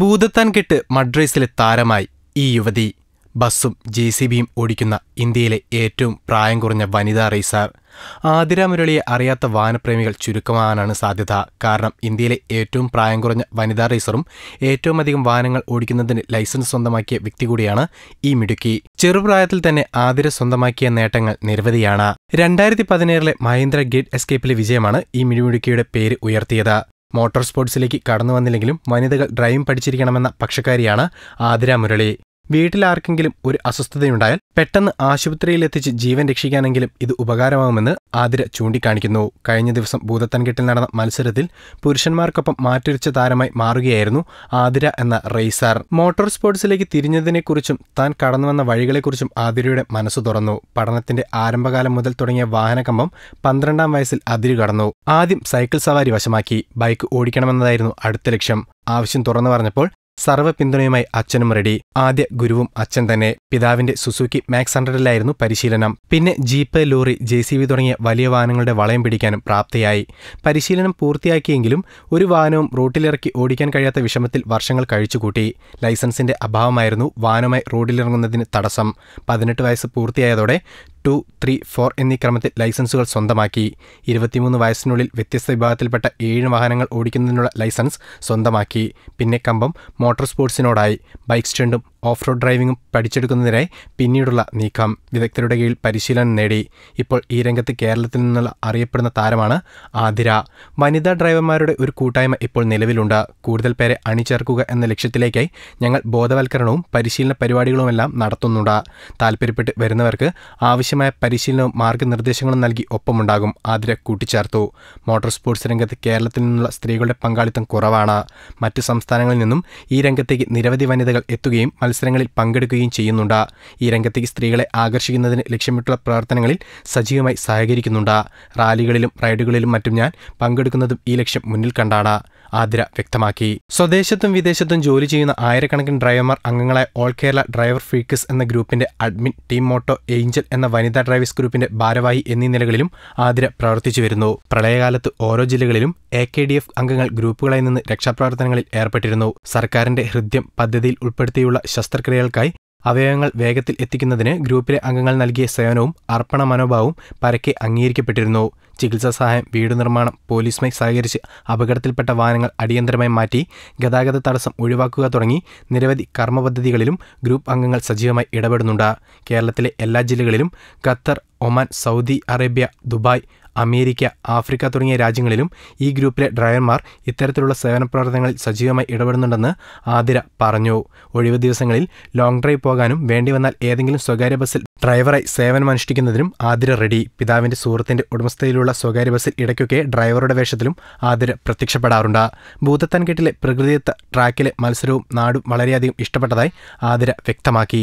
ഭൂതത്താൻ കെട്ട് മദ്രാസിലെ താരമായി ഈ യുവതി ബസ്സും ജെ സി ബിയും ഓടിക്കുന്ന ഇന്ത്യയിലെ ഏറ്റവും പ്രായം കുറഞ്ഞ വനിതാ റേസർ ആതിര മുരളിയെ അറിയാത്ത വാനപ്രേമികൾ ചുരുക്കമാകാനാണ് സാധ്യത കാരണം ഇന്ത്യയിലെ ഏറ്റവും പ്രായം കുറഞ്ഞ വനിതാ റേസറും ഏറ്റവും അധികം വാഹനങ്ങൾ ഓടിക്കുന്നതിന് ലൈസൻസ് സ്വന്തമാക്കിയ വ്യക്തി കൂടിയാണ് ഈ മിടുക്കി ചെറുപ്രായത്തിൽ തന്നെ ആതിര സ്വന്തമാക്കിയ നേട്ടങ്ങൾ നിരവധിയാണ് രണ്ടായിരത്തി പതിനേഴിലെ മഹീന്ദ്ര ഗേറ്റ് എസ്കേപ്പിലെ വിജയമാണ് ഈ മിടുമിടുക്കിയുടെ പേര് ഉയർത്തിയത് മോട്ടോർ സ്പോർട്സിലേക്ക് കടന്നു വന്നില്ലെങ്കിലും വനിതകൾ ഡ്രൈവിംഗ് പഠിച്ചിരിക്കണമെന്ന പക്ഷക്കാരിയാണ് ആതിര മുരളി വീട്ടിലാർക്കെങ്കിലും ഒരു അസ്വസ്ഥതയുണ്ടായാൽ പെട്ടെന്ന് ആശുപത്രിയിലെത്തിച്ച് ജീവൻ രക്ഷിക്കാനെങ്കിലും ഇത് ഉപകാരമാകുമെന്ന് ആതിര ചൂണ്ടിക്കാണിക്കുന്നു കഴിഞ്ഞ ദിവസം ഭൂതത്തൻകെട്ടിൽ നടന്ന മത്സരത്തിൽ പുരുഷന്മാർക്കൊപ്പം മാറ്റുരച്ച താരമായി മാറുകയായിരുന്നു ആതിര എന്ന റേസർ മോട്ടോർ സ്പോർട്സിലേക്ക് തിരിഞ്ഞതിനെക്കുറിച്ചും താൻ കടന്നുവന്ന വഴികളെക്കുറിച്ചും ആതിരയുടെ മനസ്സ് തുറന്നു പഠനത്തിന്റെ ആരംഭകാലം മുതൽ തുടങ്ങിയ വാഹനകമ്പം പന്ത്രണ്ടാം വയസ്സിൽ അതിരു കടന്നു ആദ്യം സൈക്കിൾ സവാരി വശമാക്കി ബൈക്ക് ഓടിക്കണമെന്നതായിരുന്നു അടുത്ത ലക്ഷ്യം ആവശ്യം തുറന്നു പറഞ്ഞപ്പോൾ പിന്തുണയുമായി അച്ഛനും റെഡി ആദ്യ ഗുരുവും അച്ഛൻ തന്നെ പിതാവിന്റെ സുസുക്കി മാക്സ് ഹൺഡ്രഡിലായിരുന്നു പരിശീലനം പിന്നെ ജീപ്പ് ലോറി ജെ സി തുടങ്ങിയ വലിയ വാഹനങ്ങളുടെ വളയം പിടിക്കാനും പ്രാപ്തിയായി പരിശീലനം പൂർത്തിയാക്കിയെങ്കിലും ഒരു വാഹനവും റോട്ടിലിറക്കി ഓടിക്കാൻ കഴിയാത്ത വിഷമത്തിൽ വർഷങ്ങൾ കഴിച്ചുകൂട്ടി ലൈസൻസിന്റെ അഭാവമായിരുന്നു വാഹനമായി റോഡിലിറങ്ങുന്നതിന് തടസ്സം പതിനെട്ട് വയസ്സ് പൂർത്തിയായതോടെ ടു ത്രീ ഫോർ എന്നീ ക്രമത്തിൽ ലൈസൻസുകൾ സ്വന്തമാക്കി ഇരുപത്തിമൂന്ന് വയസ്സിനുള്ളിൽ വ്യത്യസ്ത വിഭാഗത്തിൽപ്പെട്ട ഏഴ് വാഹനങ്ങൾ ഓടിക്കുന്നതിനുള്ള ലൈസൻസ് സ്വന്തമാക്കി പിന്നെ കമ്പം മോട്ടോർ സ്പോർട്സിനോടായി ബൈക്ക് സ്റ്റണ്ടും ഓഫ് റോഡ് ഡ്രൈവിംഗും പഠിച്ചെടുക്കുന്നതിനായി പിന്നീടുള്ള നീക്കം വിദഗ്ധരുടെ കീഴിൽ പരിശീലനം നേടി ഇപ്പോൾ ഈ രംഗത്ത് കേരളത്തിൽ നിന്നുള്ള അറിയപ്പെടുന്ന താരമാണ് ആതിര വനിതാ ഡ്രൈവർമാരുടെ ഒരു കൂട്ടായ്മ ഇപ്പോൾ നിലവിലുണ്ട് കൂടുതൽ പേരെ അണിചേർക്കുക എന്ന ലക്ഷ്യത്തിലേക്കായി ഞങ്ങൾ ബോധവൽക്കരണവും പരിശീലന പരിപാടികളുമെല്ലാം നടത്തുന്നുണ്ട് താല്പര്യപ്പെട്ട് വരുന്നവർക്ക് ആവശ്യമായ പരിശീലനവും മാർഗനിർദ്ദേശങ്ങളും നൽകി ഒപ്പമുണ്ടാകും ആതിര കൂട്ടിച്ചേർത്തു മോട്ടോർ സ്പോർട്സ് രംഗത്ത് കേരളത്തിൽ നിന്നുള്ള സ്ത്രീകളുടെ പങ്കാളിത്തം കുറവാണ് മറ്റ് സംസ്ഥാനങ്ങളിൽ നിന്നും ഈ രംഗത്തേക്ക് നിരവധി വനിതകൾ എത്തുകയും മത്സരങ്ങളിൽ പങ്കെടുക്കുകയും ചെയ്യുന്നുണ്ട് ഈ രംഗത്തേക്ക് സ്ത്രീകളെ ആകർഷിക്കുന്നതിന് ലക്ഷ്യമിട്ടുള്ള പ്രവർത്തനങ്ങളിൽ സജീവമായി സഹകരിക്കുന്നുണ്ട് റാലികളിലും റൈഡുകളിലും മറ്റും ഞാൻ പങ്കെടുക്കുന്നതും ഈ ലക്ഷ്യം മുന്നിൽ കണ്ടാണ് ആതിര വ്യക്തമാക്കി സ്വദേശത്തും വിദേശത്തും ജോലി ചെയ്യുന്ന ആയിരക്കണക്കിന് ഡ്രൈവർമാർ അംഗങ്ങളെ ഓൾ കേരള ഡ്രൈവർ ഫ്രീക്കസ് എന്ന ഗ്രൂപ്പിന്റെ അഡ്മിൻ ടീം മോട്ടോ ഏഞ്ചൽ എന്ന വനിതാ ഡ്രൈവേഴ്സ് ഗ്രൂപ്പിന്റെ ഭാരവാഹി എന്നീ നിലകളിലും ആതിര പ്രവർത്തിച്ചു വരുന്നു പ്രളയകാലത്ത് ഓരോ ജില്ലകളിലും എ കെ ഡി എഫ് അംഗങ്ങൾ ഗ്രൂപ്പുകളായി നിന്ന് രക്ഷാപ്രവർത്തനങ്ങളിൽ ഏർപ്പെട്ടിരുന്നു സർക്കാരിന്റെ ഹൃദ്യം പദ്ധതിയിൽ ഉൾപ്പെടുത്തിയുള്ള ശസ്ത്രക്രിയകൾക്കായി അവയവങ്ങൾ വേഗത്തിൽ എത്തിക്കുന്നതിന് ഗ്രൂപ്പിലെ അംഗങ്ങൾ നൽകിയ സേവനവും അർപ്പണ മനോഭാവവും പരക്കെ അംഗീകരിക്കപ്പെട്ടിരുന്നു ചികിത്സാ സഹായം വീട് നിർമ്മാണം പോലീസുമായി സഹകരിച്ച് അപകടത്തിൽപ്പെട്ട വാഹനങ്ങൾ അടിയന്തരമായി മാറ്റി ഗതാഗത തടസ്സം ഒഴിവാക്കുക തുടങ്ങി നിരവധി കർമ്മപദ്ധതികളിലും ഗ്രൂപ്പ് അംഗങ്ങൾ സജീവമായി ഇടപെടുന്നുണ്ട് കേരളത്തിലെ എല്ലാ ജില്ലകളിലും Qatar Oman Saudi Arabia Dubai America Africa തുടങ്ങിയ രാജ്യങ്ങളിലും ഈ ഗ്രൂപ്പിലെ ഡ്രൈവർമാർ ഇത്തരത്തിലുള്ള സേവന പ്രവർത്തനങ്ങളിൽ സജീവമായി ഇടപെടുന്നുണ്ടെന്ന് ആതിര പറഞ്ഞു ഒഴിവ് ദിവസങ്ങളിൽ ലോങ് ഡ്രൈവ് പോകാനും വേണ്ടി വന്നാൽ ഏതെങ്കിലും സ്വകാര്യ ബസ്സിൽ ഡ്രൈവറായി സേവനമനുഷ്ഠിക്കുന്നതിനും ആതിര റെഡി പിതാവിന്റെ സുഹൃത്തിന്റെ ഉടമസ്ഥയിലുള്ള സ്വകാര്യ ബസ്സിൽ ഇടയ്ക്കൊക്കെ ഡ്രൈവറുടെ വേഷത്തിലും ആതിര പ്രത്യക്ഷപ്പെടാറുണ്ട് ഭൂതത്താൻകെട്ടിലെ പ്രകൃതിയത്ത ട്രാക്കിലെ മത്സരവും നാടും വളരെയധികം ഇഷ്ടപ്പെട്ടതായി ആതിര വ്യക്തമാക്കി